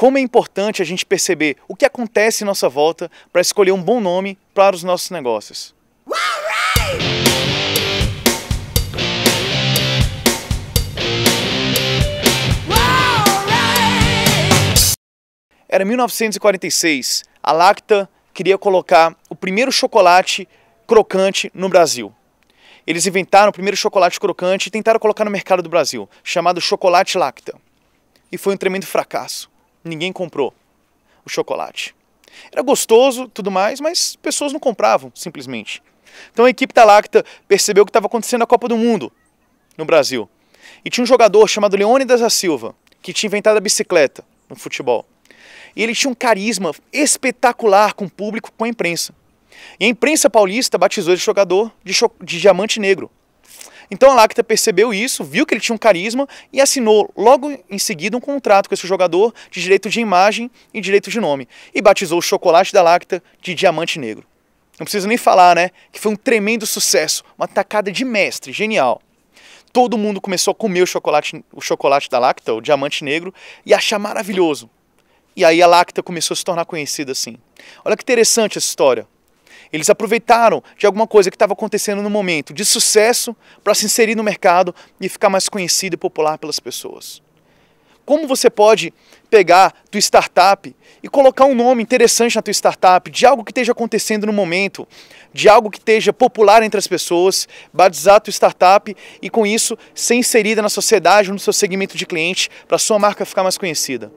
como é importante a gente perceber o que acontece em nossa volta para escolher um bom nome para os nossos negócios. Era 1946. A Lacta queria colocar o primeiro chocolate crocante no Brasil. Eles inventaram o primeiro chocolate crocante e tentaram colocar no mercado do Brasil, chamado chocolate Lacta. E foi um tremendo fracasso ninguém comprou o chocolate. Era gostoso, tudo mais, mas pessoas não compravam, simplesmente. Então a equipe da Lacta percebeu que estava acontecendo a Copa do Mundo no Brasil. E tinha um jogador chamado Leônidas da Silva, que tinha inventado a bicicleta no futebol. E ele tinha um carisma espetacular com o público, com a imprensa. E a imprensa paulista batizou esse jogador de, de Diamante Negro. Então a Lacta percebeu isso, viu que ele tinha um carisma e assinou logo em seguida um contrato com esse jogador de direito de imagem e direito de nome e batizou o chocolate da Lacta de Diamante Negro. Não preciso nem falar, né? Que foi um tremendo sucesso, uma tacada de mestre, genial. Todo mundo começou a comer o chocolate, o chocolate da Lacta, o Diamante Negro, e achar maravilhoso. E aí a Lacta começou a se tornar conhecida assim. Olha que interessante essa história. Eles aproveitaram de alguma coisa que estava acontecendo no momento de sucesso para se inserir no mercado e ficar mais conhecido e popular pelas pessoas. Como você pode pegar tua startup e colocar um nome interessante na tua startup, de algo que esteja acontecendo no momento, de algo que esteja popular entre as pessoas, batizar tua startup e com isso ser inserida na sociedade, no seu segmento de cliente, para sua marca ficar mais conhecida.